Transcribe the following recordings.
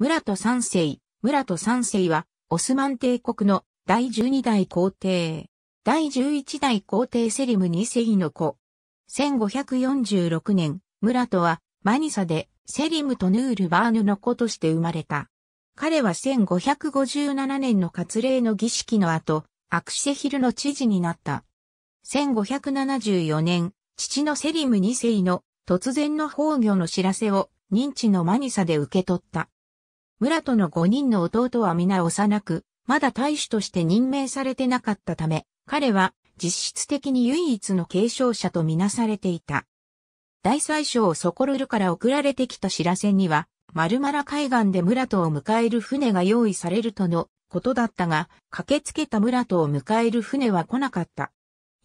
村ト三世、村ト三世は、オスマン帝国の第12代皇帝。第11代皇帝セリム二世の子。1546年、村トは、マニサで、セリムとヌールバーヌの子として生まれた。彼は1557年の割礼の儀式の後、アクシェヒルの知事になった。1574年、父のセリム二世の突然の崩御の知らせを認知のマニサで受け取った。村との5人の弟は皆幼く、まだ大使として任命されてなかったため、彼は実質的に唯一の継承者とみなされていた。大宰相ソコルルから送られてきた知らせには、マルマラ海岸で村とを迎える船が用意されるとのことだったが、駆けつけた村とを迎える船は来なかった。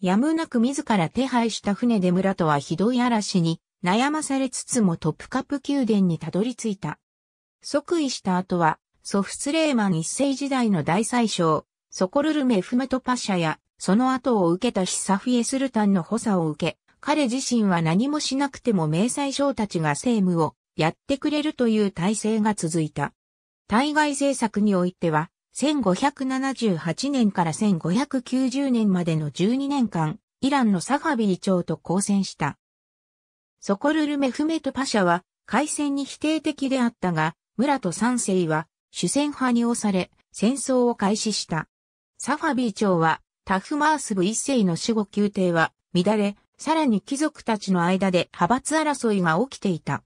やむなく自ら手配した船で村とはひどい嵐に悩まされつつもトップカップ宮殿にたどり着いた。即位した後は、ソフスレーマン一世時代の大宰相、ソコルルメフメトパシャや、その後を受けたヒサフィエスルタンの補佐を受け、彼自身は何もしなくても名宰相たちが政務をやってくれるという体制が続いた。対外政策においては、1578年から1590年までの12年間、イランのサファビー長と交戦した。ソコルルメフメトパシャは、開戦に否定的であったが、村と三世は主戦派に押され、戦争を開始した。サファビー朝は、タフマース部一世の死後宮廷は乱れ、さらに貴族たちの間で派閥争いが起きていた。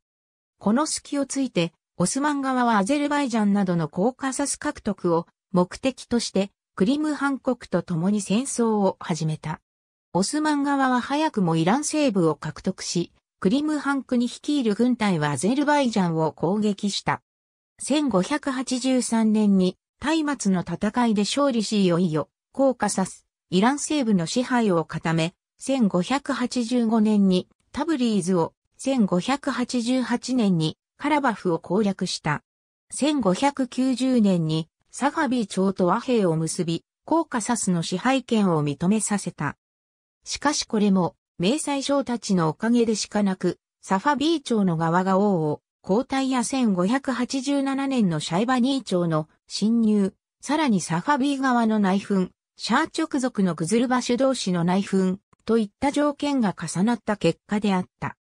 この隙をついて、オスマン側はアゼルバイジャンなどのコーカサス獲得を目的として、クリムハン国と共に戦争を始めた。オスマン側は早くもイラン西部を獲得し、クリムハンクに率いる軍隊はアゼルバイジャンを攻撃した。1583年に、松明の戦いで勝利しいよいよ、コーカサス、イラン西部の支配を固め、1585年にタブリーズを、1588年にカラバフを攻略した。1590年にサファビー朝と和平を結び、コーカサスの支配権を認めさせた。しかしこれも、明細省たちのおかげでしかなく、サファビー朝の側が王を交代や1587年のシャイバニー町の侵入、さらにサファビー側の内紛、シャー直属のグズルバシュ同士の内紛、といった条件が重なった結果であった。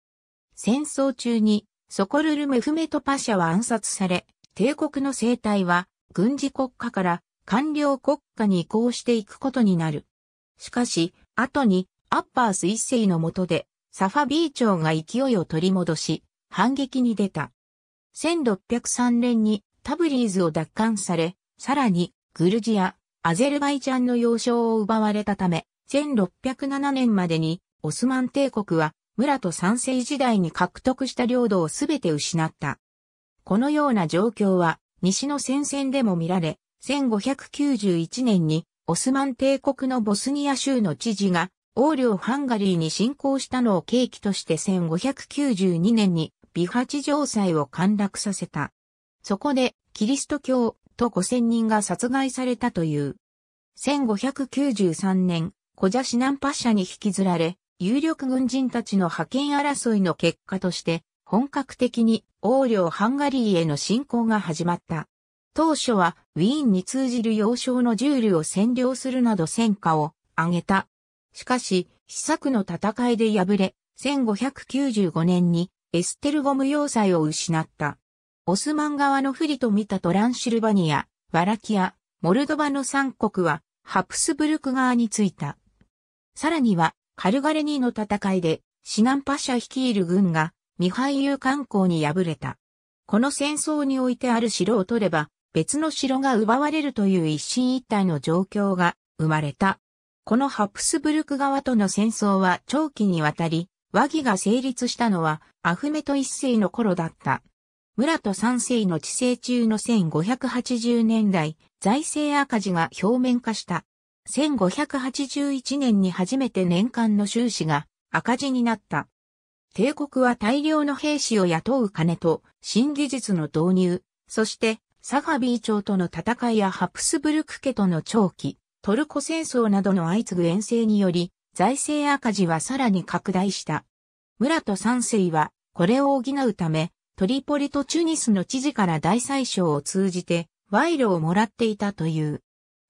戦争中に、ソコルルメフメトパシャは暗殺され、帝国の生態は、軍事国家から官僚国家に移行していくことになる。しかし、後に、アッパース一世の下で、サファビー朝が勢いを取り戻し、反撃に出た。1603年にタブリーズを奪還され、さらにグルジア、アゼルバイジャンの要衝を奪われたため、1607年までにオスマン帝国は村と三世時代に獲得した領土をすべて失った。このような状況は西の戦線でも見られ、1591年にオスマン帝国のボスニア州の知事が王領ハンガリーに侵攻したのを契機として1592年に美八城塞を陥落させた。そこで、キリスト教と五千人が殺害されたという。1593年、小ジャシナンパッシャに引きずられ、有力軍人たちの派遣争いの結果として、本格的に王領ハンガリーへの侵攻が始まった。当初はウィーンに通じる要衝のジュールを占領するなど戦果を挙げた。しかし、試作の戦いで敗れ、1595年にエステルゴム要塞を失った。オスマン側の不利と見たトランシルバニア、ワラキア、モルドバの三国はハプスブルク側についた。さらにはカルガレニーの戦いでシナンパシャ率いる軍がミハイユ観光に敗れた。この戦争においてある城を取れば別の城が奪われるという一進一退の状況が生まれた。このハプスブルク側との戦争は長期にわたり和議が成立したのは、アフメト一世の頃だった。村と三世の治世中の1580年代、財政赤字が表面化した。1581年に初めて年間の収支が赤字になった。帝国は大量の兵士を雇う金と新技術の導入、そしてサファビー朝との戦いやハプスブルク家との長期、トルコ戦争などの相次ぐ遠征により財政赤字はさらに拡大した。村と三世はこれを補うため、トリポリとチュニスの知事から大宰相を通じて賄賂をもらっていたという。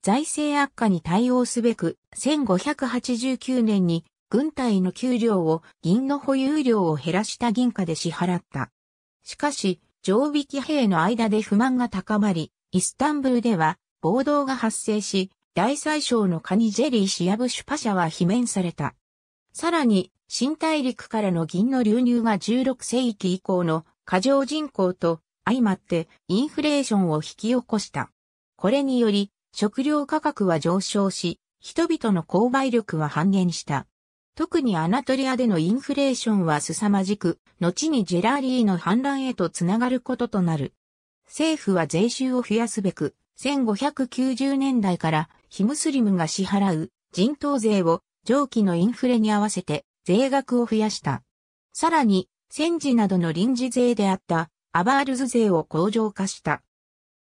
財政悪化に対応すべく、1589年に軍隊の給料を銀の保有量を減らした銀貨で支払った。しかし、常備騎兵の間で不満が高まり、イスタンブールでは暴動が発生し、大宰相のカニジェリー・シアブシュパシャは罷免された。さらに、新大陸からの銀の流入が16世紀以降の過剰人口と相まってインフレーションを引き起こした。これにより、食料価格は上昇し、人々の購買力は半減した。特にアナトリアでのインフレーションは凄まじく、後にジェラーリーの反乱へとつながることとなる。政府は税収を増やすべく、1590年代から非ムスリムが支払う人頭税を上記のインフレに合わせて税額を増やした。さらに、戦時などの臨時税であったアバールズ税を向上化した。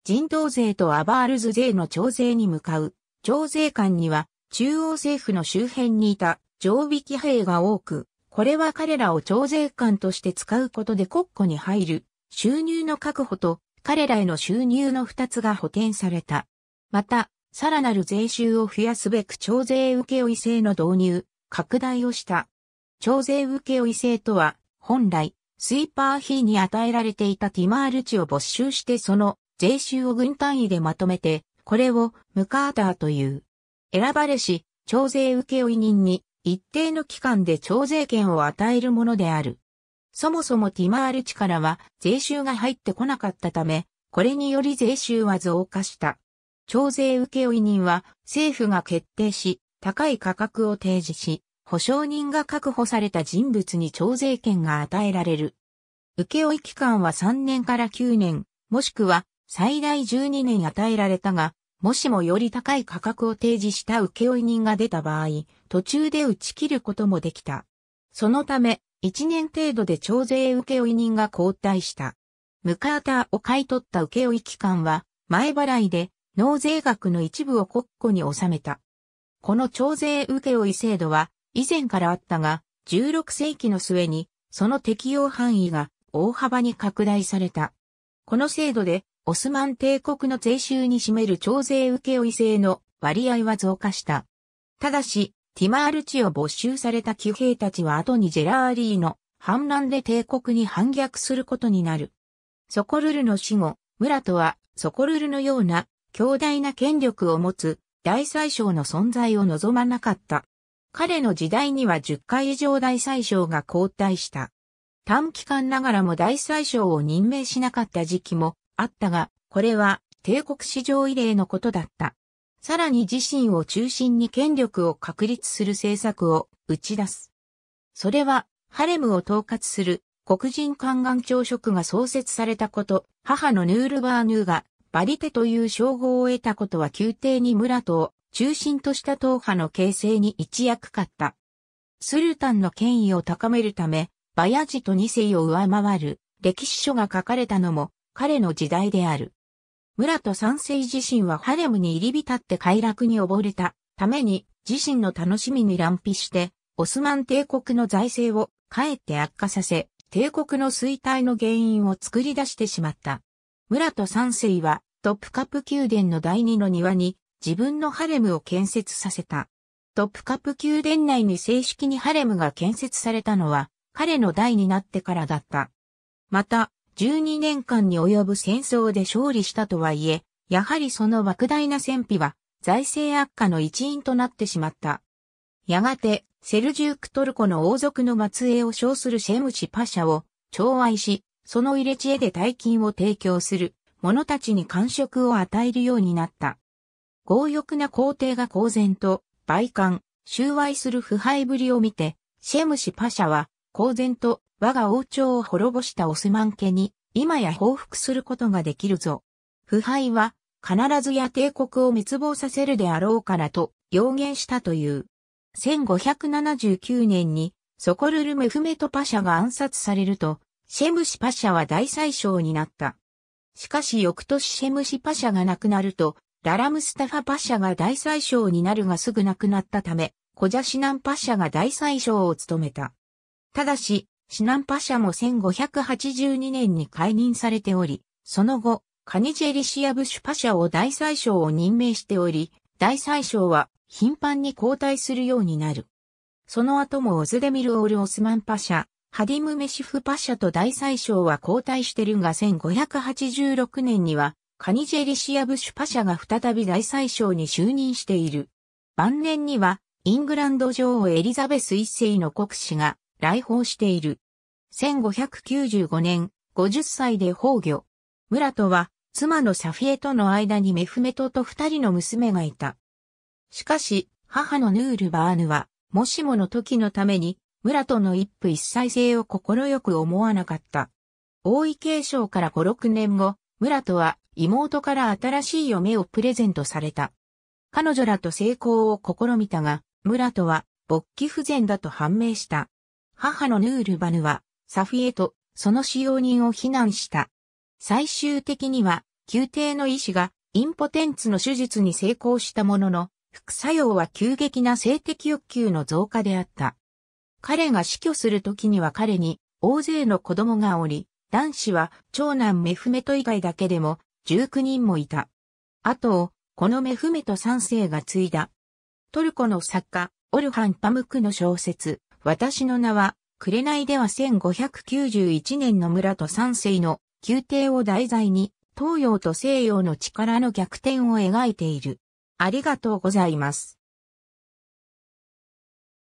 人頭税とアバールズ税の徴税に向かう、徴税官には中央政府の周辺にいた常備機兵が多く、これは彼らを徴税官として使うことで国庫に入る収入の確保と彼らへの収入の2つが補填された。また、さらなる税収を増やすべく徴税請負制の導入、拡大をした。徴税請負制とは、本来、スイーパーヒーに与えられていたティマール値を没収してその税収を軍単位でまとめて、これをムカーターという。選ばれし、徴税請負人に一定の期間で徴税権を与えるものである。そもそもティマール地からは税収が入ってこなかったため、これにより税収は増加した。徴税受け負い人は政府が決定し、高い価格を提示し、保証人が確保された人物に徴税権が与えられる。受け負い期間は3年から9年、もしくは最大12年与えられたが、もしもより高い価格を提示した受け負い人が出た場合、途中で打ち切ることもできた。そのため、1年程度で徴税請負人が交代した。ムカーターを買い取った請負期間は、前払いで納税額の一部を国庫に収めた。この徴税請負制度は以前からあったが、16世紀の末にその適用範囲が大幅に拡大された。この制度でオスマン帝国の税収に占める徴税請負制の割合は増加した。ただし、ティマール地を没収された騎兵たちは後にジェラーリーの反乱で帝国に反逆することになる。ソコルルの死後、村とはソコルルのような強大な権力を持つ大宰相の存在を望まなかった。彼の時代には10回以上大宰相が交代した。短期間ながらも大宰相を任命しなかった時期もあったが、これは帝国史上異例のことだった。さらに自身を中心に権力を確立する政策を打ち出す。それは、ハレムを統括する黒人観覧朝食が創設されたこと、母のヌールバーヌーがバリテという称号を得たことは宮廷に村とを中心とした党派の形成に一役買った。スルタンの権威を高めるため、バヤジと二世を上回る歴史書が書かれたのも彼の時代である。村と三世自身はハレムに入り浸って快楽に溺れたために自身の楽しみに乱費して、オスマン帝国の財政をかえって悪化させ、帝国の衰退の原因を作り出してしまった。村と三世はトップカップ宮殿の第二の庭に自分のハレムを建設させた。トップカップ宮殿内に正式にハレムが建設されたのは彼の代になってからだった。また、12年間に及ぶ戦争で勝利したとはいえ、やはりその莫大な戦費は財政悪化の一因となってしまった。やがて、セルジュークトルコの王族の末裔を称するシェムシパシャを寵愛し、その入れ知恵で大金を提供する者たちに感触を与えるようになった。強欲な皇帝が公然と、売官、収賄する腐敗ぶりを見て、シェムシパシャは公然と我が王朝を滅ぼしたオスマン家に、今や報復することができるぞ。腐敗は、必ずや帝国を滅亡させるであろうからと、表言したという。1579年に、ソコルルメフメトパシャが暗殺されると、シェムシパシャは大宰相になった。しかし翌年シェムシパシャが亡くなると、ララムスタファパシャが大宰相になるがすぐ亡くなったため、コジャシナンパシャが大宰相を務めた。ただし、シナンパシャも1582年に解任されており、その後、カニジェリシア・ブシュパシャを大宰相を任命しており、大宰相は頻繁に交代するようになる。その後もオズデミル・オール・オスマン・パシャ、ハディム・メシフ・パシャと大宰相は交代してるが1586年にはカニジェリシア・ブシュパシャが再び大宰相に就任している。晩年にはイングランド女王エリザベス一世の国使が来訪している。1595年、50歳で崩御。村とは、妻のサフィエとの間にメフメトと二人の娘がいた。しかし、母のヌールバーヌは、もしもの時のために、村との一夫一妻制を心よく思わなかった。王位継承から5、6年後、村とは妹から新しい嫁をプレゼントされた。彼女らと成功を試みたが、村とは勃起不全だと判明した。母のヌールバヌは、サフィエとその使用人を非難した。最終的には、宮廷の医師がインポテンツの手術に成功したものの、副作用は急激な性的欲求の増加であった。彼が死去する時には彼に大勢の子供がおり、男子は長男メフメト以外だけでも19人もいた。あと、このメフメト3世が継いだ。トルコの作家、オルハン・パムクの小説、私の名は、紅では1591年の村と三世の宮廷を題材に、東洋と西洋の力の逆転を描いている。ありがとうございます。